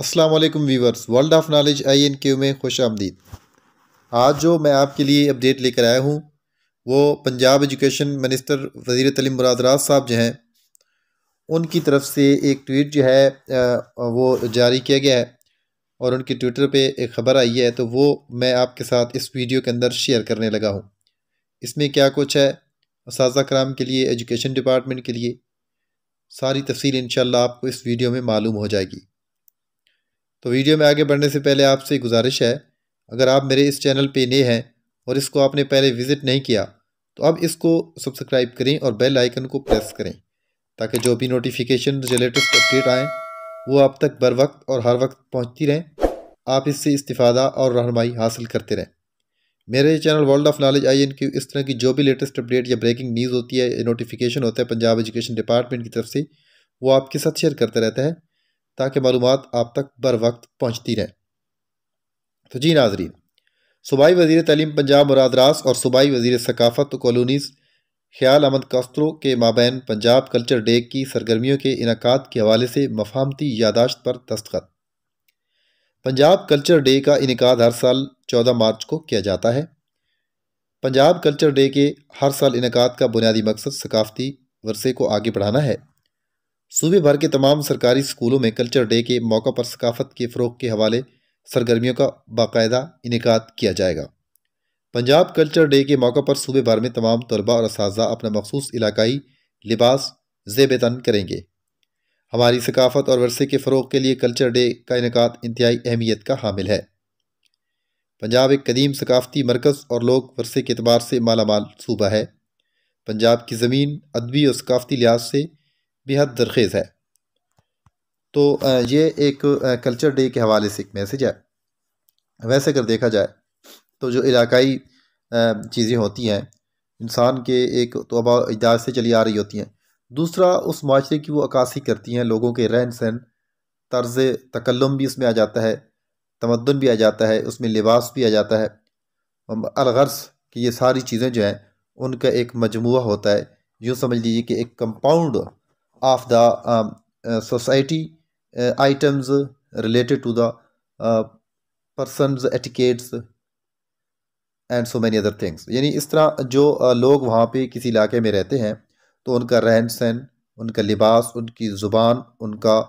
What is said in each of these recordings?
Aslam viewers world of knowledge I N Q में खुश आमदीद आज जो मैं आपके लिए अपडेट लेकर आया हूँ वो पंजाब एजुकेशन मिनिस्टर वज़ी तलीम मुरादराज साहब जो हैं उनकी तरफ से एक ट्वीट जो है वो जारी किया गया है और उनके ट्विटर पे एक ख़बर आई है तो वो मैं आपके साथ इस वीडियो के अंदर शेयर करने लगा हूँ इसमें क्या कुछ है उस कराम के लिए एजुकेशन डिपार्टमेंट के लिए सारी तफसील इन आपको इस वीडियो में मालूम हो जाएगी तो वीडियो में आगे बढ़ने से पहले आपसे गुजारिश है अगर आप मेरे इस चैनल पे नए हैं और इसको आपने पहले विज़िट नहीं किया तो अब इसको सब्सक्राइब करें और बेल आइकन को प्रेस करें ताकि जो भी नोटिफिकेशन जो लेटेस्ट अपडेट आएँ वो आप तक बर वक्त और हर वक्त पहुँचती रहें आप इससे इस्तादा और रहनमाई हासिल करते रहें मेरे channel world of knowledge I N Q इस तरह की जो भी लेटेस्ट अपडेट या ब्रेकिंग न्यूज़ होती है नोटिफिकेशन होता है पंजाब एजुकेशन डिपार्टमेंट की तरफ से वो आपके साथ शेयर करते रहता है ताकि मालूम आप तक बर वक्त पहुँचती रहें तो जी नाजरीन सूबाई वजीर तलीम पंजाब मुरादरास और सूबाई वजीर सकाफत कॉलोनीस ख्याल अहमद कस्तरों के माबैन पंजाब कल्चर डे की सरगर्मियों के इनका के हवाले से मफामती यादाश्त पर दस्तखत पंजाब कल्चर डे का इनका हर साल चौदह मार्च को किया जाता है पंजाब कल्चर डे के हर साल इनका का बुनियादी मकसद सकाफती वर्षे को आगे बढ़ाना है सूबे भर के तमाम सरकारी स्कूलों में कल्चर डे के मौका पर सकाफत के फ़रोग के हवाले सरगर्मियों का बाकायदा इनका किया जाएगा पंजाब कल्चर डे के मौके पर सूबे भर में तमाम तलबा और इस अपना मखसूस इलाकई लिबास जेब तन करेंगे हमारी सकाफत और वर्से के फ़रोग के लिए कल्चर डे का इनका इंतहाई अहमियत का हामिल है पंजाब एक कदीम सकाफती मरकज़ और लोक वर्से के अतबार से मालामाल सूबा है पंजाब की ज़मीन अदबी और सकाफती लिहाज से बेहद दरखेज़ है तो ये एक कल्चर डे के हवाले से एक मैसेज है वैसे अगर देखा जाए तो जो इलाकाई चीज़ें होती हैं इंसान के एक तो अब इजाज से चली आ रही होती हैं दूसरा उस माशरे की वो अक्सी करती हैं लोगों के रहन सहन तर्ज तकल्लम भी उसमें आ जाता है तमदन भी आ जाता है उसमें लिबास भी आ जाता है अलगर्स की ये सारी चीज़ें जो हैं उनका एक मजमू होता है यूँ समझ लीजिए कि एक compound of the um, uh, society uh, items related to the uh, persons etiquettes and so many other things यानी इस तरह जो uh, लोग वहाँ पर किसी इलाके में रहते हैं तो उनका रहन सहन उनका लिबास उनकी ज़ुबान उनका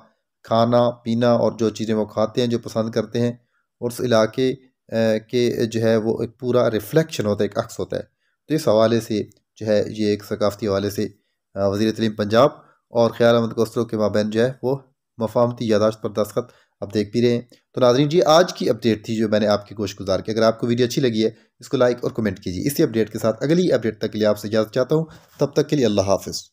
खाना पीना और जो चीज़ें वो खाते हैं जो पसंद करते हैं और उस इलाके uh, के जो है वो एक पूरा रिफ्लेक्शन होता है एक अक्स होता है तो इस हवाले से जो है ये एक सकाफ़ती हवाले से uh, वज़ी तलीम पंजाब और ख्याल अहमद कौसलों के माबेन जो है वो मफामती यादाश्त पर दस्खत आप देख भी रहे हैं तो नाजरीन जी आज की अपडेट थी जो मैंने आपकी कोशिश गुजार की अगर आपको वीडियो अच्छी लगी है इसको लाइक और कमेंट कीजिए इसी अपडेट के साथ अगली अपडेट तक के लिए आपसे इजाज़त चाहता हूँ तब तक के लिए अल्लाह हाफिज़